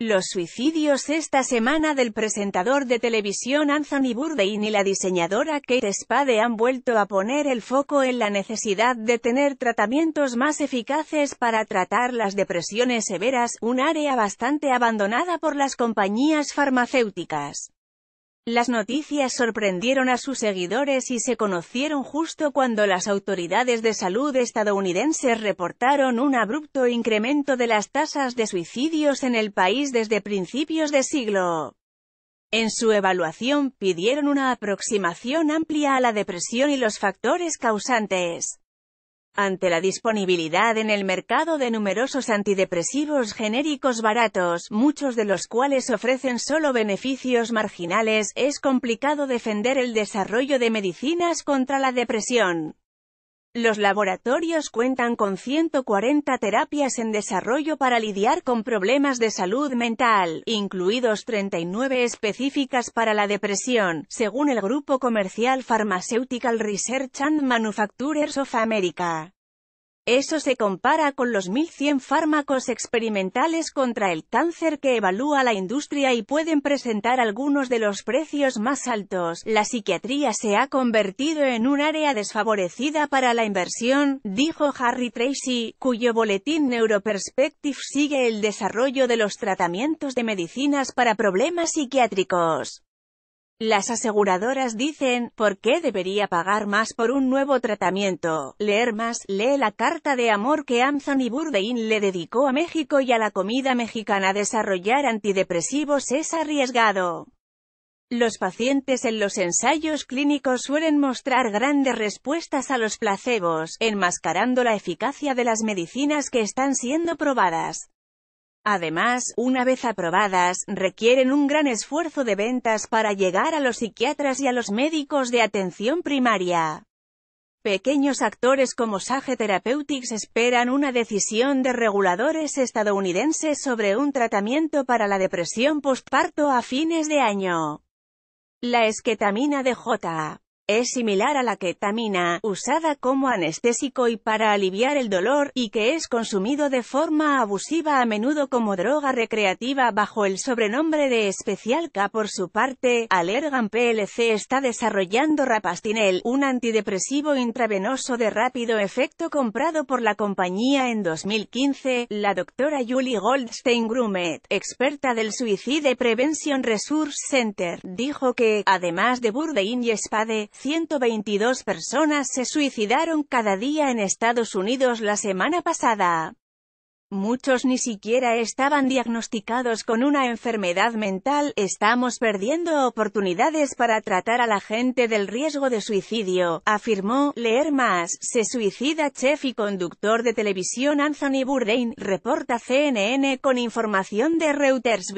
Los suicidios esta semana del presentador de televisión Anthony Bourdain y la diseñadora Kate Spade han vuelto a poner el foco en la necesidad de tener tratamientos más eficaces para tratar las depresiones severas, un área bastante abandonada por las compañías farmacéuticas. Las noticias sorprendieron a sus seguidores y se conocieron justo cuando las autoridades de salud estadounidenses reportaron un abrupto incremento de las tasas de suicidios en el país desde principios de siglo. En su evaluación pidieron una aproximación amplia a la depresión y los factores causantes. Ante la disponibilidad en el mercado de numerosos antidepresivos genéricos baratos, muchos de los cuales ofrecen solo beneficios marginales, es complicado defender el desarrollo de medicinas contra la depresión. Los laboratorios cuentan con 140 terapias en desarrollo para lidiar con problemas de salud mental, incluidos 39 específicas para la depresión, según el grupo comercial Pharmaceutical Research and Manufacturers of America. Eso se compara con los 1.100 fármacos experimentales contra el cáncer que evalúa la industria y pueden presentar algunos de los precios más altos. La psiquiatría se ha convertido en un área desfavorecida para la inversión, dijo Harry Tracy, cuyo boletín Neuroperspective sigue el desarrollo de los tratamientos de medicinas para problemas psiquiátricos. Las aseguradoras dicen, ¿por qué debería pagar más por un nuevo tratamiento? Leer más, lee la carta de amor que Anthony Bourdain le dedicó a México y a la comida mexicana. Desarrollar antidepresivos es arriesgado. Los pacientes en los ensayos clínicos suelen mostrar grandes respuestas a los placebos, enmascarando la eficacia de las medicinas que están siendo probadas. Además, una vez aprobadas, requieren un gran esfuerzo de ventas para llegar a los psiquiatras y a los médicos de atención primaria. Pequeños actores como Sage Therapeutics esperan una decisión de reguladores estadounidenses sobre un tratamiento para la depresión postparto a fines de año. La esquetamina de J. Es similar a la ketamina, usada como anestésico y para aliviar el dolor, y que es consumido de forma abusiva a menudo como droga recreativa bajo el sobrenombre de especial K. Por su parte, Alergan PLC está desarrollando Rapastinel, un antidepresivo intravenoso de rápido efecto comprado por la compañía en 2015. La doctora Julie Goldstein Grumet, experta del Suicide Prevention Resource Center, dijo que, además de Burdein y Spade, 122 personas se suicidaron cada día en Estados Unidos la semana pasada. Muchos ni siquiera estaban diagnosticados con una enfermedad mental, estamos perdiendo oportunidades para tratar a la gente del riesgo de suicidio, afirmó, leer más, se suicida chef y conductor de televisión Anthony Bourdain, reporta CNN con información de Reuters.